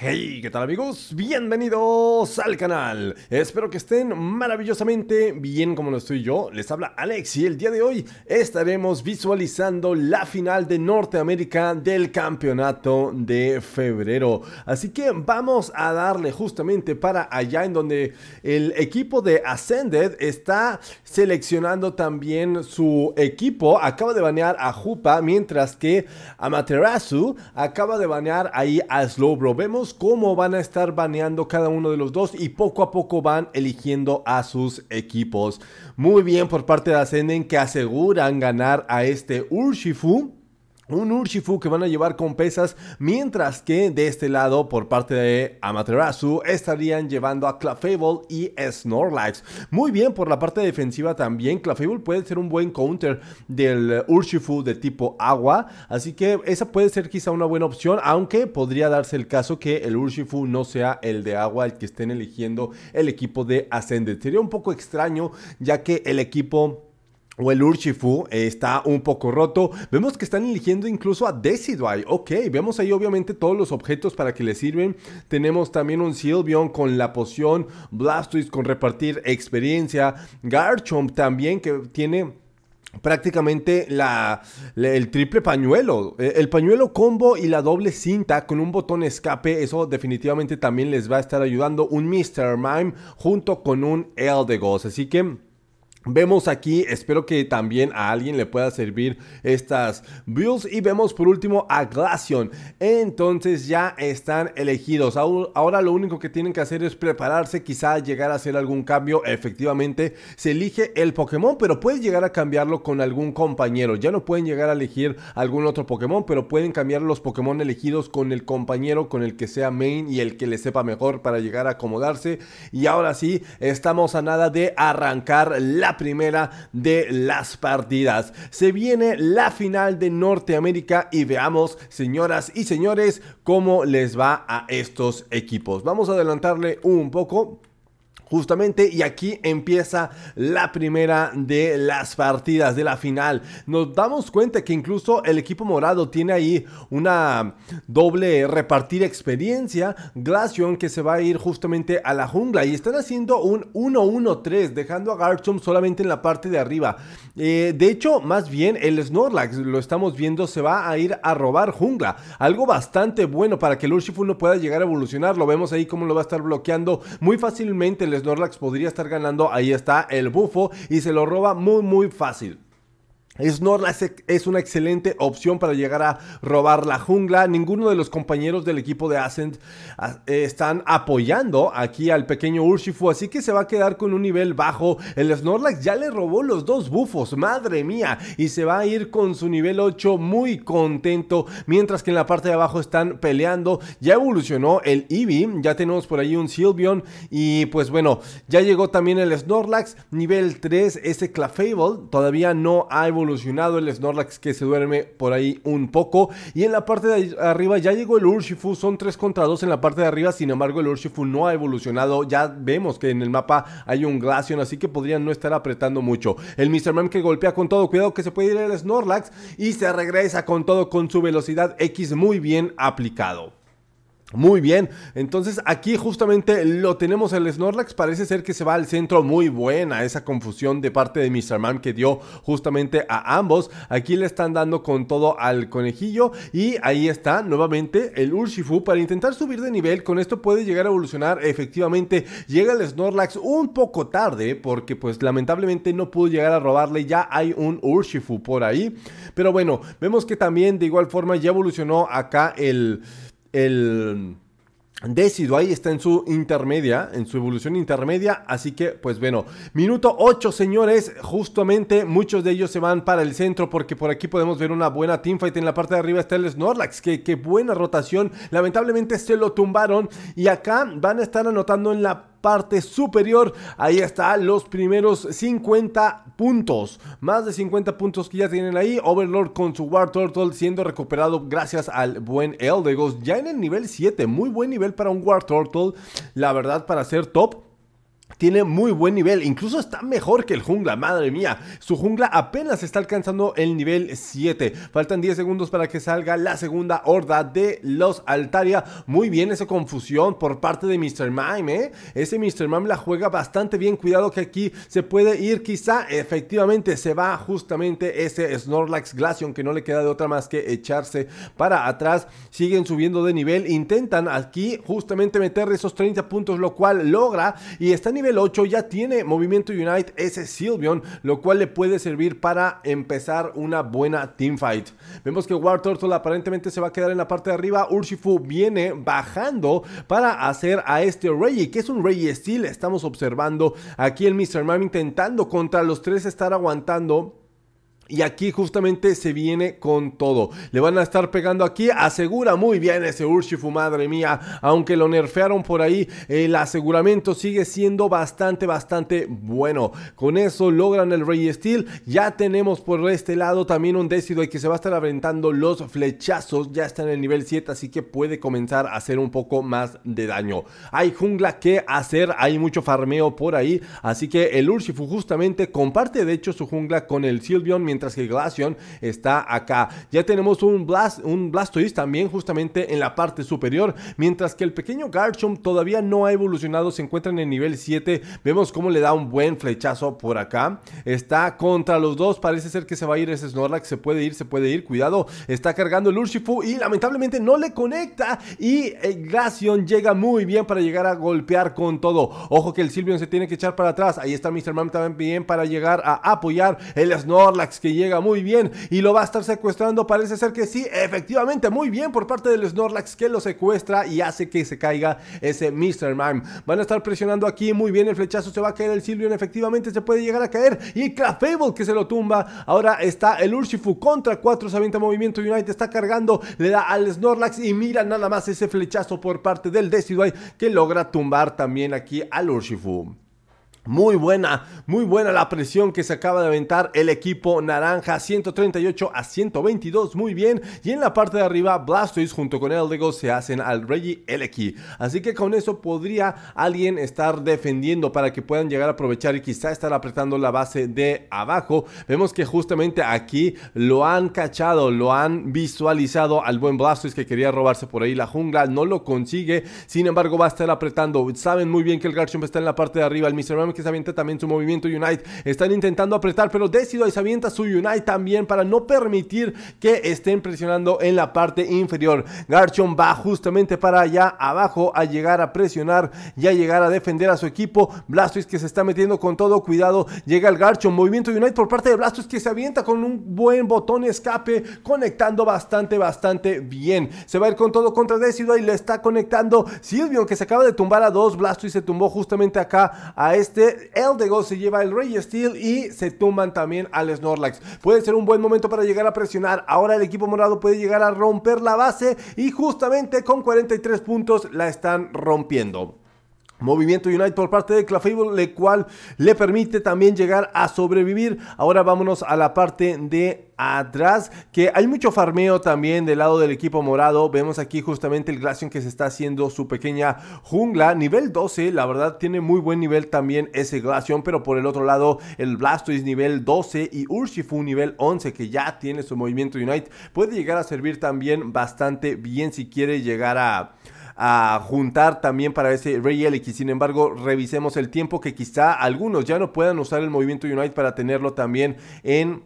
Hey, ¿qué tal amigos? Bienvenidos al canal. Espero que estén maravillosamente bien como lo estoy yo. Les habla Alex y el día de hoy estaremos visualizando la final de Norteamérica del campeonato de febrero. Así que vamos a darle justamente para allá en donde el equipo de Ascended está seleccionando también su equipo. Acaba de banear a Jupa mientras que Amaterasu acaba de banear ahí a Slowbro. Vemos cómo van a estar baneando cada uno de los dos y poco a poco van eligiendo a sus equipos. Muy bien por parte de Ascenden que aseguran ganar a este Urshifu un Urshifu que van a llevar con pesas, mientras que de este lado, por parte de Amaterasu, estarían llevando a Clafable y Snorlax. Muy bien, por la parte defensiva también, Clafable puede ser un buen counter del Urshifu de tipo agua, así que esa puede ser quizá una buena opción, aunque podría darse el caso que el Urshifu no sea el de agua el que estén eligiendo el equipo de Ascended. Sería un poco extraño, ya que el equipo o el Urshifu eh, está un poco roto. Vemos que están eligiendo incluso a Decidueye. Ok, vemos ahí obviamente todos los objetos para que le sirven. Tenemos también un Sylveon con la poción, Blastoise con repartir experiencia, Garchomp también que tiene prácticamente la, el triple pañuelo, e, el pañuelo combo y la doble cinta con un botón escape, eso definitivamente también les va a estar ayudando un Mr. Mime junto con un Eldegoss, así que... Vemos aquí, espero que también a alguien le pueda servir estas views. Y vemos por último a Glacion Entonces ya están elegidos. Ahora lo único que tienen que hacer es prepararse, quizá llegar a hacer algún cambio. Efectivamente, se elige el Pokémon, pero puede llegar a cambiarlo con algún compañero. Ya no pueden llegar a elegir algún otro Pokémon, pero pueden cambiar los Pokémon elegidos con el compañero, con el que sea main y el que le sepa mejor para llegar a acomodarse. Y ahora sí, estamos a nada de arrancar la primera de las partidas. Se viene la final de Norteamérica y veamos, señoras y señores, cómo les va a estos equipos. Vamos a adelantarle un poco Justamente, y aquí empieza la primera de las partidas de la final. Nos damos cuenta que incluso el equipo morado tiene ahí una doble repartir experiencia. Glacion que se va a ir justamente a la jungla y están haciendo un 1-1-3, dejando a Garchomp solamente en la parte de arriba. Eh, de hecho, más bien el Snorlax, lo estamos viendo, se va a ir a robar jungla. Algo bastante bueno para que el Urshifu no pueda llegar a evolucionar. Lo vemos ahí como lo va a estar bloqueando muy fácilmente Snorlax podría estar ganando, ahí está el bufo y se lo roba muy muy fácil. Snorlax es una excelente opción para llegar a robar la jungla. Ninguno de los compañeros del equipo de Ascent ah, eh, están apoyando aquí al pequeño Urshifu, así que se va a quedar con un nivel bajo. El Snorlax ya le robó los dos bufos, madre mía, y se va a ir con su nivel 8 muy contento, mientras que en la parte de abajo están peleando. Ya evolucionó el Eevee, ya tenemos por ahí un Sylveon y pues bueno, ya llegó también el Snorlax, nivel 3, ese Clafable todavía no ha evolucionado evolucionado el Snorlax que se duerme por ahí un poco. Y en la parte de arriba ya llegó el Urshifu, son 3 contra 2 en la parte de arriba, sin embargo el Urshifu no ha evolucionado. Ya vemos que en el mapa hay un Glaceon, así que podrían no estar apretando mucho. El Mr. Man que golpea con todo, cuidado que se puede ir el Snorlax y se regresa con todo con su velocidad X muy bien aplicado. Muy bien, entonces aquí justamente lo tenemos el Snorlax, parece ser que se va al centro muy buena esa confusión de parte de Mr. Man que dio justamente a ambos, aquí le están dando con todo al conejillo y ahí está nuevamente el Urshifu para intentar subir de nivel, con esto puede llegar a evolucionar efectivamente, llega el Snorlax un poco tarde porque pues lamentablemente no pudo llegar a robarle, ya hay un Urshifu por ahí, pero bueno, vemos que también de igual forma ya evolucionó acá el el décido ahí está en su intermedia, en su evolución intermedia, así que pues bueno, minuto 8 señores, justamente muchos de ellos se van para el centro porque por aquí podemos ver una buena teamfight, en la parte de arriba está el Snorlax, que, que buena rotación, lamentablemente se lo tumbaron y acá van a estar anotando en la parte superior. Ahí está los primeros 50 puntos. Más de 50 puntos que ya tienen ahí. Overlord con su War Turtle siendo recuperado gracias al buen EldeGos. Ya en el nivel 7. Muy buen nivel para un War Turtle. La verdad, para ser top tiene muy buen nivel, incluso está mejor que el jungla, madre mía. Su jungla apenas está alcanzando el nivel 7. Faltan 10 segundos para que salga la segunda horda de los Altaria. Muy bien esa confusión por parte de Mr. Mime, ¿eh? Ese Mr. Mime la juega bastante bien, cuidado que aquí se puede ir quizá, efectivamente se va justamente ese Snorlax Glaceon que no le queda de otra más que echarse para atrás. Siguen subiendo de nivel, intentan aquí justamente meter esos 30 puntos, lo cual logra y está a nivel el 8 ya tiene Movimiento Unite ese Sylveon, lo cual le puede servir para empezar una buena teamfight. Vemos que War Turtle aparentemente se va a quedar en la parte de arriba. Urshifu viene bajando para hacer a este Reggie, que es un Reggie Steel. Estamos observando aquí el Mr. Mime intentando contra los tres estar aguantando y aquí justamente se viene con todo. Le van a estar pegando aquí, asegura muy bien ese Urshifu, madre mía, aunque lo nerfearon por ahí, el aseguramiento sigue siendo bastante, bastante bueno. Con eso logran el Rey Steel, ya tenemos por este lado también un y que se va a estar aventando los flechazos, ya está en el nivel 7, así que puede comenzar a hacer un poco más de daño. Hay jungla que hacer, hay mucho farmeo por ahí, así que el Urshifu justamente comparte de hecho su jungla con el Sylveon mientras mientras que Glaceon está acá. Ya tenemos un, Blast, un Blastoise también justamente en la parte superior, mientras que el pequeño Garchomp todavía no ha evolucionado, se encuentra en el nivel 7, vemos cómo le da un buen flechazo por acá, está contra los dos, parece ser que se va a ir ese Snorlax, se puede ir, se puede ir, cuidado, está cargando el Urshifu y lamentablemente no le conecta y eh, Glaceon llega muy bien para llegar a golpear con todo, ojo que el Silvion se tiene que echar para atrás, ahí está Mr. Mam también para llegar a apoyar el Snorlax que llega muy bien y lo va a estar secuestrando. Parece ser que sí, efectivamente, muy bien por parte del Snorlax que lo secuestra y hace que se caiga ese Mr. Mime. Van a estar presionando aquí muy bien, el flechazo se va a caer, el Silvion efectivamente se puede llegar a caer y Clafable. que se lo tumba. Ahora está el Urshifu contra 4, se avienta movimiento United, está cargando, le da al Snorlax y mira nada más ese flechazo por parte del Decidueye que logra tumbar también aquí al Urshifu. Muy buena, muy buena la presión que se acaba de aventar el equipo naranja, 138 a 122, muy bien. Y en la parte de arriba, Blastoise junto con Eldego se hacen al Reggie Eleki. Así que con eso podría alguien estar defendiendo para que puedan llegar a aprovechar y quizá estar apretando la base de abajo. Vemos que justamente aquí lo han cachado, lo han visualizado al buen Blastoise que quería robarse por ahí la jungla, no lo consigue. Sin embargo, va a estar apretando. Saben muy bien que el Garchomp está en la parte de arriba, el Mr que se avienta también su movimiento Unite. Están intentando apretar, pero Decido y se avienta su Unite también para no permitir que estén presionando en la parte inferior. Garchon va justamente para allá abajo a llegar a presionar y a llegar a defender a su equipo. Blastoise que se está metiendo con todo cuidado. Llega el Garchon, movimiento Unite por parte de Blastoise que se avienta con un buen botón escape, conectando bastante, bastante bien. Se va a ir con todo contra Decido Y le está conectando Silvio que se acaba de tumbar a dos. Blastoise se tumbó justamente acá a este el de gol se lleva el Rey Steel y se tumban también al Snorlax. Puede ser un buen momento para llegar a presionar. Ahora el equipo morado puede llegar a romper la base y justamente con 43 puntos la están rompiendo. Movimiento Unite por parte de Clafable, el cual le permite también llegar a sobrevivir. Ahora vámonos a la parte de atrás, que hay mucho farmeo también del lado del equipo morado. Vemos aquí justamente el Glacian que se está haciendo su pequeña jungla. Nivel 12, la verdad tiene muy buen nivel también ese Glacian, pero por el otro lado el Blastoise nivel 12 y Urshifu nivel 11 que ya tiene su movimiento Unite. Puede llegar a servir también bastante bien si quiere llegar a a juntar también para ese Ray Elixir. Sin embargo, revisemos el tiempo que quizá algunos ya no puedan usar el movimiento Unite para tenerlo también en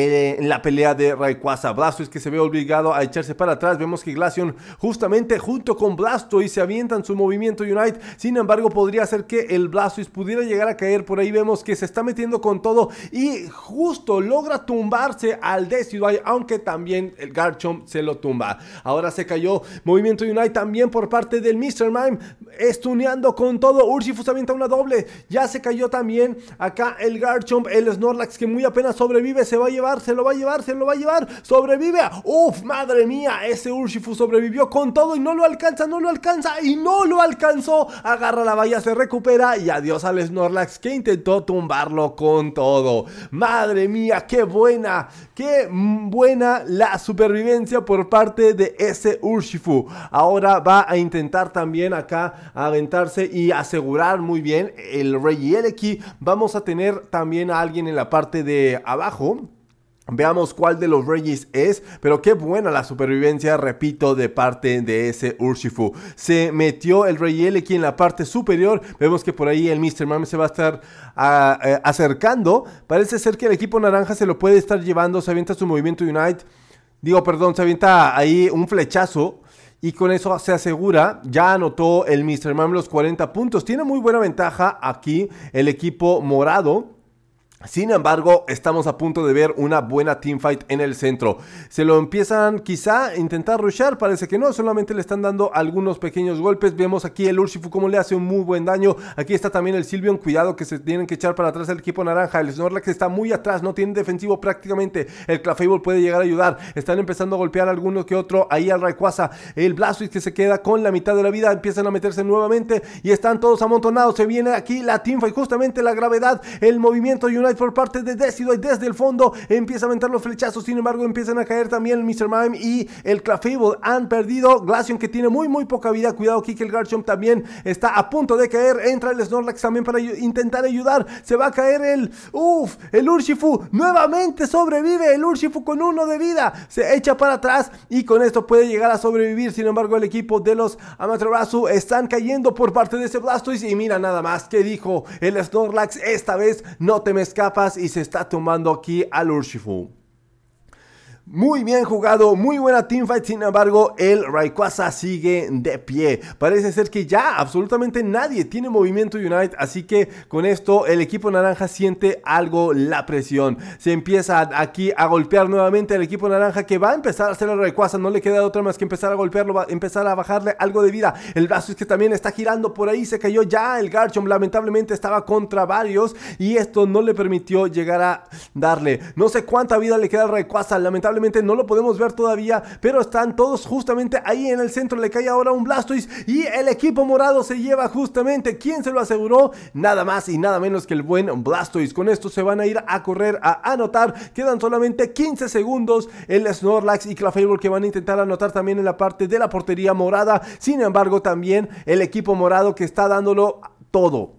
eh, en la pelea de Rayquaza. Blastoise que se ve obligado a echarse para atrás. Vemos que Glaceon justamente junto con Blastoise se avientan su movimiento Unite. Sin embargo, podría ser que el Blastoise pudiera llegar a caer. Por ahí vemos que se está metiendo con todo y justo logra tumbarse al Decidueye, aunque también el Garchomp se lo tumba. Ahora se cayó movimiento Unite también por parte del Mr. Mime, estuneando con todo. Ursifus avienta una doble. Ya se cayó también acá el Garchomp, el Snorlax que muy apenas sobrevive, se va a llevar se lo va a llevar, se lo va a llevar. Sobrevive. Uf, madre mía, ese Urshifu sobrevivió con todo y no lo alcanza, no lo alcanza y no lo alcanzó. Agarra la valla, se recupera y adiós al Snorlax que intentó tumbarlo con todo. Madre mía, qué buena, qué buena la supervivencia por parte de ese Urshifu. Ahora va a intentar también acá aventarse y asegurar muy bien el Rey Eleki Vamos a tener también a alguien en la parte de abajo Veamos cuál de los Regis es, pero qué buena la supervivencia, repito, de parte de ese Urshifu. Se metió el Rey L aquí en la parte superior. Vemos que por ahí el Mr. Mame se va a estar ah, eh, acercando. Parece ser que el equipo naranja se lo puede estar llevando. Se avienta su movimiento Unite. Digo, perdón, se avienta ahí un flechazo. Y con eso se asegura, ya anotó el Mr. Mame los 40 puntos. Tiene muy buena ventaja aquí el equipo morado. Sin embargo, estamos a punto de ver una buena teamfight en el centro. Se lo empiezan quizá a intentar rushar, parece que no, solamente le están dando algunos pequeños golpes. Vemos aquí el Urshifu como le hace un muy buen daño. Aquí está también el Silvion, cuidado que se tienen que echar para atrás el equipo naranja. El Snorlax está muy atrás, no tiene defensivo prácticamente. El Clafeybol puede llegar a ayudar. Están empezando a golpear alguno que otro ahí al Rayquaza. El Blastoise que se queda con la mitad de la vida, empiezan a meterse nuevamente y están todos amontonados. Se viene aquí la teamfight, justamente la gravedad, el movimiento y una por parte de y desde el fondo. Empieza a aventar los flechazos. Sin embargo, empiezan a caer también el Mr. Mime y el Clafable Han perdido. Glaceon que tiene muy, muy poca vida. Cuidado aquí que el Garchomp también está a punto de caer. Entra el Snorlax también para intentar ayudar. Se va a caer el... Uf, el Urshifu. Nuevamente sobrevive el Urshifu con uno de vida. Se echa para atrás y con esto puede llegar a sobrevivir. Sin embargo, el equipo de los Amaterasu están cayendo por parte de ese Blastoise. Y mira nada más que dijo el Snorlax. Esta vez no te mezcles capas y se está tomando aquí al Urshifu. Muy bien jugado, muy buena teamfight, sin embargo el Rayquaza sigue de pie. Parece ser que ya absolutamente nadie tiene movimiento Unite, así que con esto el equipo naranja siente algo la presión. Se empieza aquí a golpear nuevamente al equipo naranja que va a empezar a hacer el Rayquaza, no le queda otra más que empezar a golpearlo, a empezar a bajarle algo de vida. El brazo es que también está girando por ahí, se cayó ya el Garchomp, lamentablemente estaba contra varios y esto no le permitió llegar a darle. No sé cuánta vida le queda al Rayquaza, lamentablemente no lo podemos ver todavía, pero están todos justamente ahí en el centro, le cae ahora un Blastoise y el equipo morado se lleva justamente, ¿quién se lo aseguró? Nada más y nada menos que el buen Blastoise, con esto se van a ir a correr a anotar, quedan solamente 15 segundos, el Snorlax y Clefable que van a intentar anotar también en la parte de la portería morada, sin embargo también el equipo morado que está dándolo todo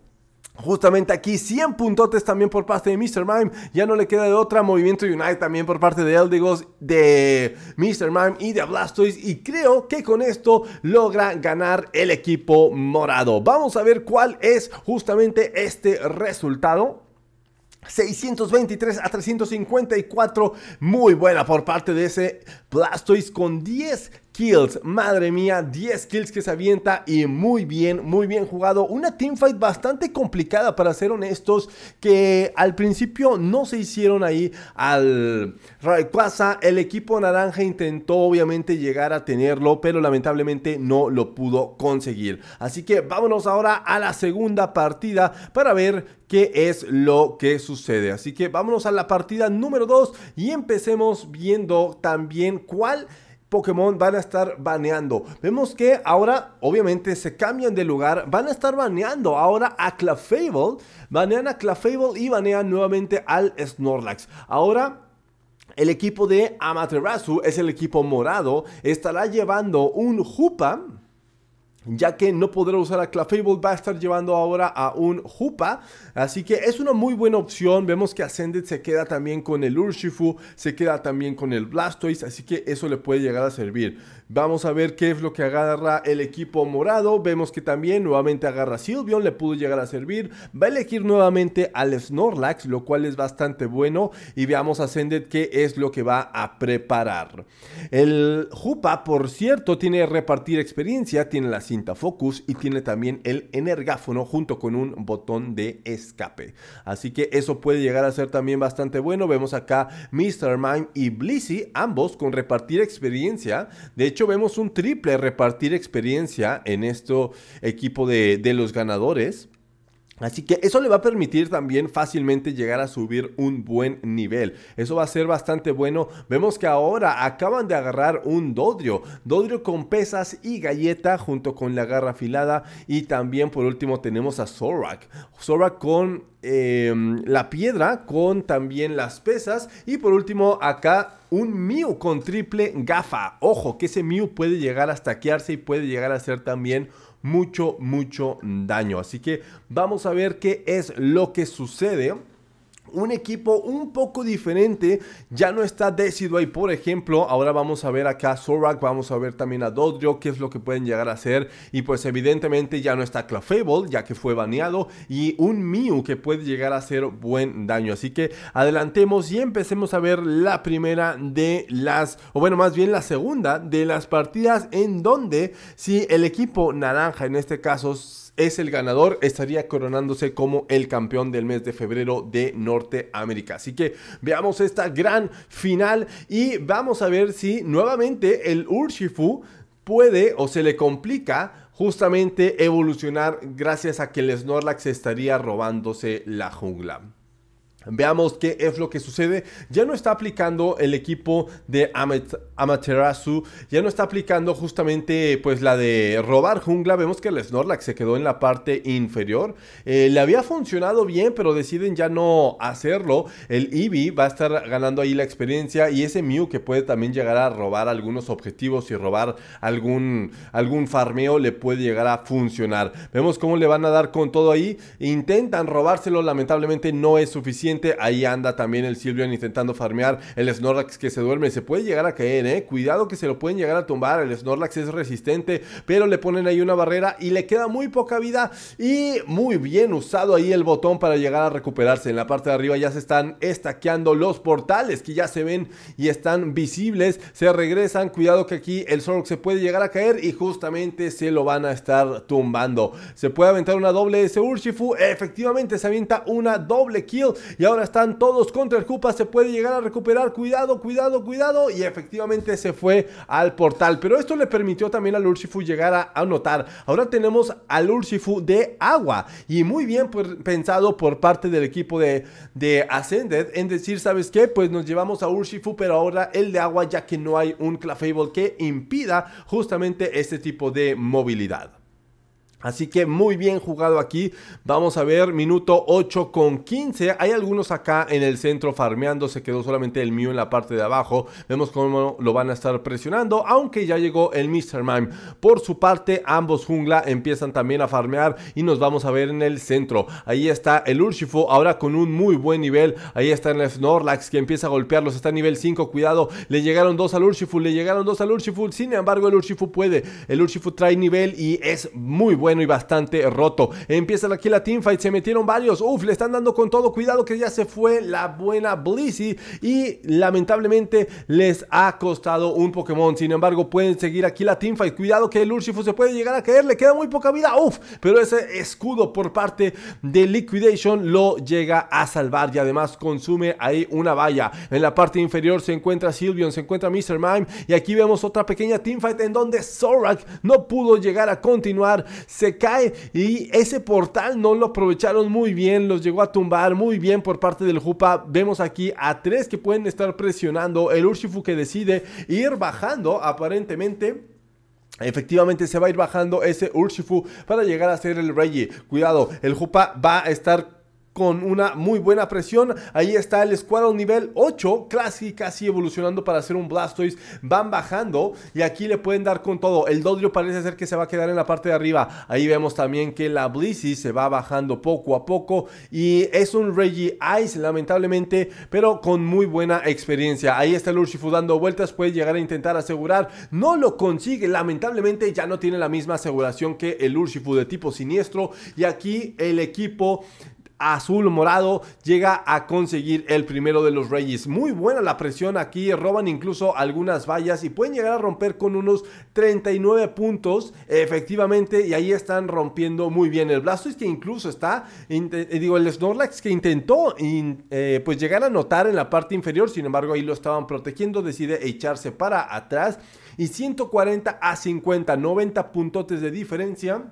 Justamente aquí 100 puntotes también por parte de Mr. Mime. Ya no le queda de otra. Movimiento Unite también por parte de Eldigos, de Mr. Mime y de Blastoise. Y creo que con esto logra ganar el equipo morado. Vamos a ver cuál es justamente este resultado. 623 a 354, muy buena por parte de ese Blastoise con 10 kills. Madre mía, 10 kills que se avienta y muy bien, muy bien jugado. Una teamfight bastante complicada para ser honestos, que al principio no se hicieron ahí al Rayquaza. El equipo naranja intentó obviamente llegar a tenerlo, pero lamentablemente no lo pudo conseguir. Así que vámonos ahora a la segunda partida para ver qué es lo que sucede. Así que vámonos a la partida número 2 y empecemos viendo también cuál Pokémon van a estar baneando. Vemos que ahora, obviamente, se cambian de lugar, van a estar baneando ahora a Clafable banean a Clafable y banean nuevamente al Snorlax. Ahora... El equipo de Amaterasu es el equipo morado. Estará llevando un Jupa, ya que no podrá usar a Clafable va a estar llevando ahora a un Jupa, así que es una muy buena opción, vemos que Ascended se queda también con el Urshifu, se queda también con el Blastoise, así que eso le puede llegar a servir. Vamos a ver qué es lo que agarra el equipo morado. Vemos que también nuevamente agarra a Silvion, le pudo llegar a servir. Va a elegir nuevamente al Snorlax, lo cual es bastante bueno. Y veamos a Sended qué es lo que va a preparar. El Jupa, por cierto, tiene repartir experiencia, tiene la cinta Focus y tiene también el energáfono junto con un botón de escape. Así que eso puede llegar a ser también bastante bueno. Vemos acá Mr. Mime y Blissey, ambos con repartir experiencia. De hecho, hecho, vemos un triple repartir experiencia en este equipo de los ganadores. Así que eso le va a permitir también fácilmente llegar a subir un buen nivel. Eso va a ser bastante bueno. Vemos que ahora acaban de agarrar un Dodrio. Dodrio con pesas y galleta junto con la garra afilada. Y también por último tenemos a Zorak. Zorak con em, la piedra, con también las pesas. Y por último acá un Mew con triple gafa. Ojo que ese Mew puede llegar a stackearse y puede llegar a ser también mucho, mucho daño. Así que vamos a ver qué es lo que sucede un equipo un poco diferente. Ya no está ahí por ejemplo. Ahora vamos a ver acá a Zorak, vamos a ver también a Dodrio, qué es lo que pueden llegar a hacer. Y pues evidentemente ya no está Clefable, ya que fue baneado. Y un Mew que puede llegar a hacer buen daño. Así que adelantemos y empecemos a ver la primera de las, o bueno, más bien la segunda de las partidas en donde si el equipo naranja en este caso es el ganador, estaría coronándose como el campeón del mes de febrero de Norteamérica. Así que veamos esta gran final y vamos a ver si nuevamente el Urshifu puede o se le complica justamente evolucionar gracias a que el Snorlax estaría robándose la jungla. Veamos qué es lo que sucede. Ya no está aplicando el equipo de Amaterasu, ya no está aplicando justamente pues la de robar jungla. Vemos que el Snorlax se quedó en la parte inferior. Eh, le había funcionado bien, pero deciden ya no hacerlo. El Eevee va a estar ganando ahí la experiencia y ese Mew que puede también llegar a robar algunos objetivos y robar algún, algún farmeo le puede llegar a funcionar. Vemos cómo le van a dar con todo ahí. Intentan robárselo, lamentablemente no es suficiente Ahí anda también el Silvian intentando farmear. El Snorlax que se duerme. Se puede llegar a caer, ¿eh? Cuidado que se lo pueden llegar a tumbar. El Snorlax es resistente. Pero le ponen ahí una barrera y le queda muy poca vida. Y muy bien usado ahí el botón para llegar a recuperarse. En la parte de arriba ya se están estaqueando los portales que ya se ven y están visibles. Se regresan. Cuidado que aquí el Snorlax se puede llegar a caer y justamente se lo van a estar tumbando. Se puede aventar una doble S Urshifu. Efectivamente se avienta una doble kill y ahora están todos contra el Cupa, se puede llegar a recuperar, cuidado, cuidado, cuidado, y efectivamente se fue al portal, pero esto le permitió también al Urshifu llegar a anotar, ahora tenemos al Urshifu de agua, y muy bien pues, pensado por parte del equipo de, de Ascended, en decir, ¿sabes qué? Pues nos llevamos a Urshifu, pero ahora el de agua, ya que no hay un Clefable que impida justamente este tipo de movilidad. Así que muy bien jugado aquí. Vamos a ver, minuto 8 con 15. Hay algunos acá en el centro farmeando. Se quedó solamente el mío en la parte de abajo. Vemos cómo lo van a estar presionando. Aunque ya llegó el Mr. Mime. Por su parte, ambos jungla empiezan también a farmear. Y nos vamos a ver en el centro. Ahí está el Urshifu. Ahora con un muy buen nivel. Ahí está el Snorlax que empieza a golpearlos. Está a nivel 5. Cuidado. Le llegaron dos al Urshifu. Le llegaron dos al Urshifu. Sin embargo, el Urshifu puede. El Urshifu trae nivel y es muy bueno bueno y bastante roto. Empieza aquí la teamfight, se metieron varios. Uf, le están dando con todo. Cuidado que ya se fue la buena Blissey. Y lamentablemente les ha costado un Pokémon. Sin embargo, pueden seguir aquí la teamfight. Cuidado que el Urshifu se puede llegar a caer. Le queda muy poca vida. Uf, pero ese escudo por parte de Liquidation lo llega a salvar. Y además consume ahí una valla. En la parte inferior se encuentra Silvion, se encuentra Mr. Mime. Y aquí vemos otra pequeña teamfight en donde Zorak no pudo llegar a continuar se cae y ese portal no lo aprovecharon muy bien, los llegó a tumbar muy bien por parte del Jupa. Vemos aquí a tres que pueden estar presionando, el Urshifu que decide ir bajando aparentemente. Efectivamente se va a ir bajando ese Urshifu para llegar a ser el Reggie. Cuidado, el Jupa va a estar con una muy buena presión. Ahí está el Squadron nivel 8, casi, casi evolucionando para hacer un Blastoise. Van bajando y aquí le pueden dar con todo. El Dodrio parece ser que se va a quedar en la parte de arriba. Ahí vemos también que la Blissey se va bajando poco a poco y es un Reggie Ice, lamentablemente, pero con muy buena experiencia. Ahí está el Urshifu dando vueltas, puede llegar a intentar asegurar. No lo consigue, lamentablemente ya no tiene la misma aseguración que el Urshifu de tipo siniestro. Y aquí el equipo azul morado llega a conseguir el primero de los Reyes. Muy buena la presión aquí, roban incluso algunas vallas y pueden llegar a romper con unos 39 puntos efectivamente y ahí están rompiendo muy bien el Es que incluso está, eh, digo el Snorlax que intentó eh, pues llegar a notar en la parte inferior, sin embargo ahí lo estaban protegiendo, decide echarse para atrás y 140 a 50, 90 puntotes de diferencia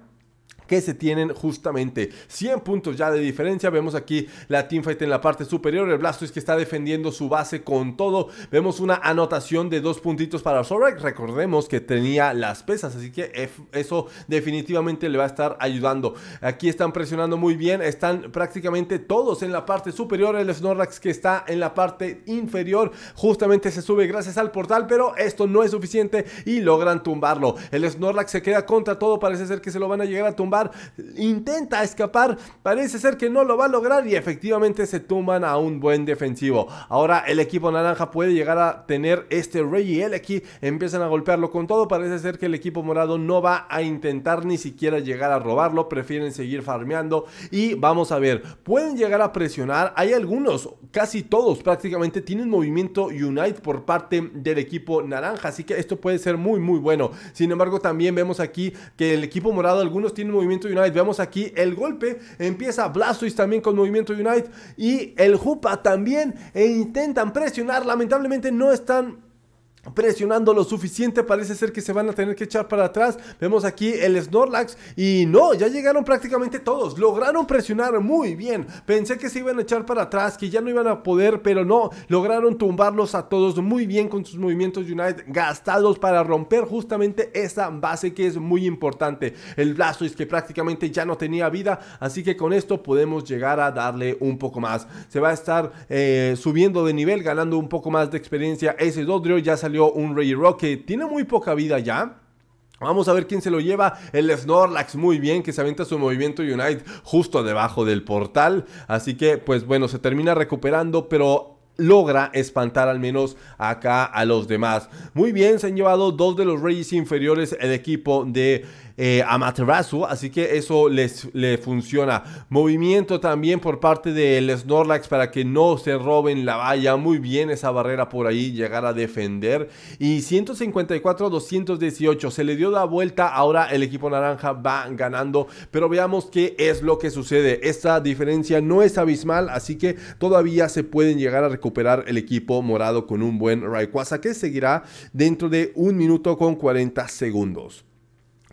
que se tienen justamente 100 puntos ya de diferencia. Vemos aquí la teamfight en la parte superior. El Blastoise que está defendiendo su base con todo. Vemos una anotación de dos puntitos para Zorak. Recordemos que tenía las pesas, así que eso definitivamente le va a estar ayudando. Aquí están presionando muy bien. Están prácticamente todos en la parte superior. El Snorlax que está en la parte inferior justamente se sube gracias al portal, pero esto no es suficiente y logran tumbarlo. El Snorlax se queda contra todo. Parece ser que se lo van a llegar a tumbar intenta escapar, parece ser que no lo va a lograr y efectivamente se tumban a un buen defensivo. Ahora el equipo naranja puede llegar a tener este Reggie L aquí, empiezan a golpearlo con todo, parece ser que el equipo morado no va a intentar ni siquiera llegar a robarlo, prefieren seguir farmeando y vamos a ver, pueden llegar a presionar, hay algunos, casi todos prácticamente tienen movimiento Unite por parte del equipo naranja, así que esto puede ser muy muy bueno. Sin embargo, también vemos aquí que el equipo morado algunos tienen movimiento Movimiento United vemos aquí el golpe. Empieza Blastoise también con Movimiento United Y el Jupa también. E intentan presionar. Lamentablemente no están presionando lo suficiente. Parece ser que se van a tener que echar para atrás. Vemos aquí el Snorlax. Y no, ya llegaron prácticamente todos. Lograron presionar muy bien. Pensé que se iban a echar para atrás, que ya no iban a poder, pero no. Lograron tumbarlos a todos muy bien con sus movimientos United gastados para romper justamente esa base que es muy importante. El Blastoise que prácticamente ya no tenía vida. Así que con esto podemos llegar a darle un poco más. Se va a estar eh, subiendo de nivel, ganando un poco más de experiencia. Ese Dodrio ya salió un un Rock que tiene muy poca vida ya. Vamos a ver quién se lo lleva. El Snorlax muy bien que se avienta su movimiento Unite justo debajo del portal. Así que pues bueno, se termina recuperando, pero logra espantar al menos acá a los demás. Muy bien, se han llevado dos de los Reyes inferiores el equipo de eh, Amaterasu, así que eso les le funciona. Movimiento también por parte del Snorlax para que no se roben la valla. Muy bien esa barrera por ahí, llegar a defender. Y 154 218, se le dio la vuelta, ahora el equipo naranja va ganando, pero veamos qué es lo que sucede. Esta diferencia no es abismal, así que todavía se pueden llegar a recuperar el equipo morado con un buen Rayquaza que seguirá dentro de un minuto con 40 segundos.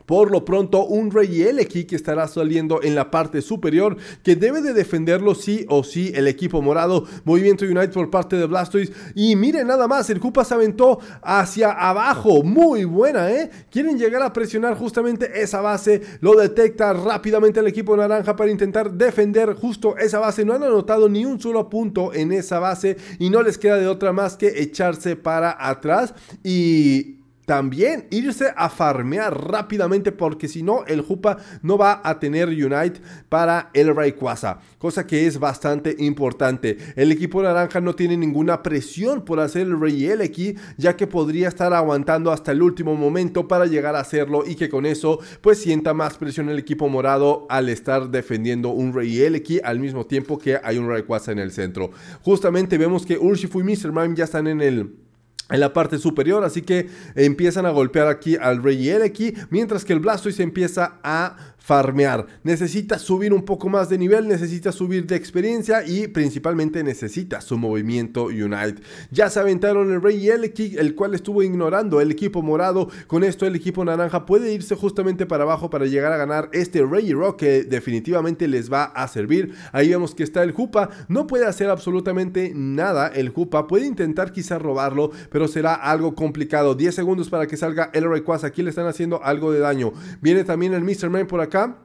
Por lo pronto, un rey aquí que estará saliendo en la parte superior, que debe de defenderlo sí o sí el equipo morado. Movimiento United por parte de Blastoise. Y miren nada más, el Cupa se aventó hacia abajo. Muy buena, ¿eh? Quieren llegar a presionar justamente esa base. Lo detecta rápidamente el equipo naranja para intentar defender justo esa base. No han anotado ni un solo punto en esa base y no les queda de otra más que echarse para atrás. Y también irse a farmear rápidamente porque si no el Jupa no va a tener Unite para el Rayquaza, cosa que es bastante importante. El equipo naranja no tiene ninguna presión por hacer el Rey aquí, ya que podría estar aguantando hasta el último momento para llegar a hacerlo y que con eso pues sienta más presión el equipo morado al estar defendiendo un Rayel aquí al mismo tiempo que hay un Rayquaza en el centro. Justamente vemos que Urshifu y Mr. Mime ya están en el en la parte superior, así que empiezan a golpear aquí al Rey Ereki, mientras que el Blastoise empieza a farmear. Necesita subir un poco más de nivel, necesita subir de experiencia y principalmente necesita su movimiento Unite. Ya se aventaron el Rey Ereki, el cual estuvo ignorando el equipo morado. Con esto el equipo naranja puede irse justamente para abajo para llegar a ganar este Rey Rock que definitivamente les va a servir. Ahí vemos que está el Jupa, no puede hacer absolutamente nada el Jupa, puede intentar quizá robarlo, pero será algo complicado. 10 segundos para que salga el Rayquaza. Aquí le están haciendo algo de daño. Viene también el Mr. Man por acá.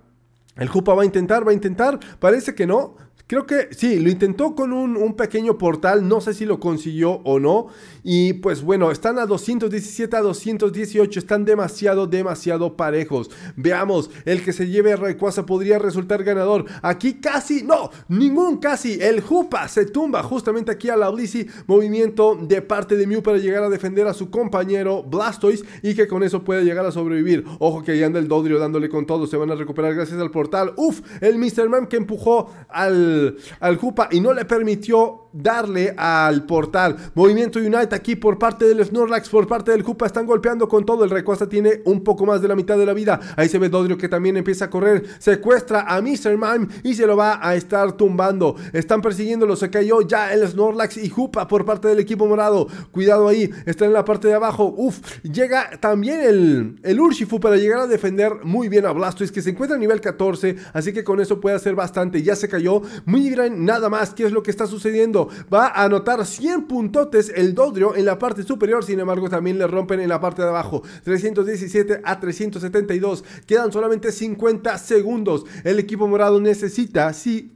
El Koopa va a intentar, va a intentar. Parece que no. Creo que sí, lo intentó con un, pequeño portal, no sé si lo consiguió o no. Y pues bueno, están a 217 a 218, están demasiado, demasiado parejos. Veamos, el que se lleve a Rayquaza podría resultar ganador. Aquí casi, no, ningún casi. El Jupa se tumba justamente aquí a la Blissey. Movimiento de parte de Mew para llegar a defender a su compañero Blastoise y que con eso pueda llegar a sobrevivir. Ojo que ahí anda el Dodrio dándole con todo, se van a recuperar gracias al portal. Uf, el Mr. Man que empujó al al, Jupa y no le permitió darle al portal. Movimiento Unite aquí por parte del Snorlax, por parte del Jupa. Están golpeando con todo. El Recuesta tiene un poco más de la mitad de la vida. Ahí se ve Dodrio que también empieza a correr. Secuestra a Mr. Mime y se lo va a estar tumbando. Están persiguiéndolo. Se cayó ya el Snorlax y Jupa por parte del equipo morado. Cuidado ahí. Está en la parte de abajo. Uf. Llega también el, el Urshifu para llegar a defender muy bien a Blastoise que se encuentra a nivel 14. Así que con eso puede hacer bastante. Ya se cayó. Muy grande, nada más qué es lo que está sucediendo. Va a anotar 100 puntotes el Dodrio en la parte superior. Sin embargo, también le rompen en la parte de abajo. 317 a 372. Quedan solamente 50 segundos. El equipo morado necesita, sí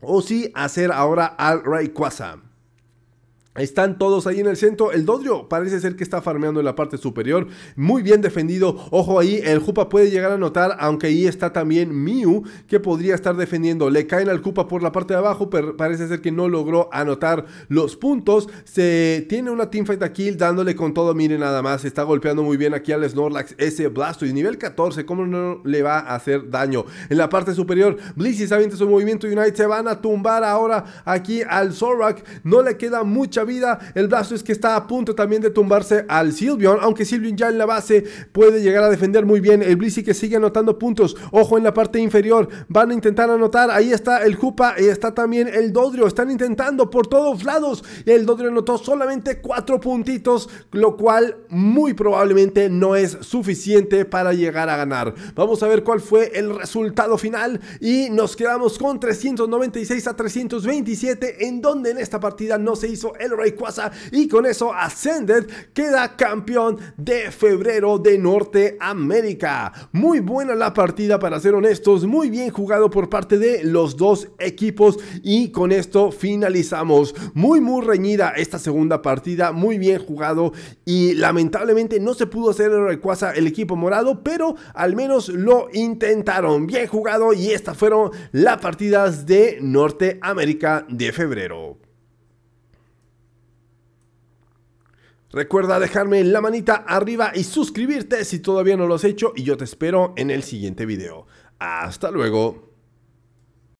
o sí, hacer ahora al Rayquaza. Están todos ahí en el centro. El Dodrio parece ser que está farmeando en la parte superior. Muy bien defendido. Ojo ahí, el Jupa puede llegar a notar, aunque ahí está también Miu, que podría estar defendiendo. Le caen al Jupa por la parte de abajo, pero parece ser que no logró anotar los puntos. Se tiene una teamfight aquí, dándole con todo. Miren nada más, está golpeando muy bien aquí al Snorlax ese Blastoise. Nivel 14, ¿cómo no le va a hacer daño? En la parte superior, Blissey se su movimiento Unite. Se van a tumbar ahora aquí al Zorak. No le queda mucha vida. El brazo es que está a punto también de tumbarse al Silvion, aunque Silvion ya en la base puede llegar a defender muy bien. El Blissey que sigue anotando puntos. Ojo en la parte inferior, van a intentar anotar. Ahí está el Cupa y está también el Dodrio. Están intentando por todos lados. El Dodrio anotó solamente cuatro puntitos, lo cual muy probablemente no es suficiente para llegar a ganar. Vamos a ver cuál fue el resultado final y nos quedamos con 396 a 327 en donde en esta partida no se hizo el Rayquaza y con eso Ascended queda campeón de febrero de Norteamérica. Muy buena la partida para ser honestos, muy bien jugado por parte de los dos equipos y con esto finalizamos. Muy muy reñida esta segunda partida, muy bien jugado y lamentablemente no se pudo hacer Rayquaza el equipo morado, pero al menos lo intentaron. Bien jugado y estas fueron las partidas de Norteamérica de febrero. Recuerda dejarme la manita arriba y suscribirte si todavía no lo has hecho y yo te espero en el siguiente video. Hasta luego.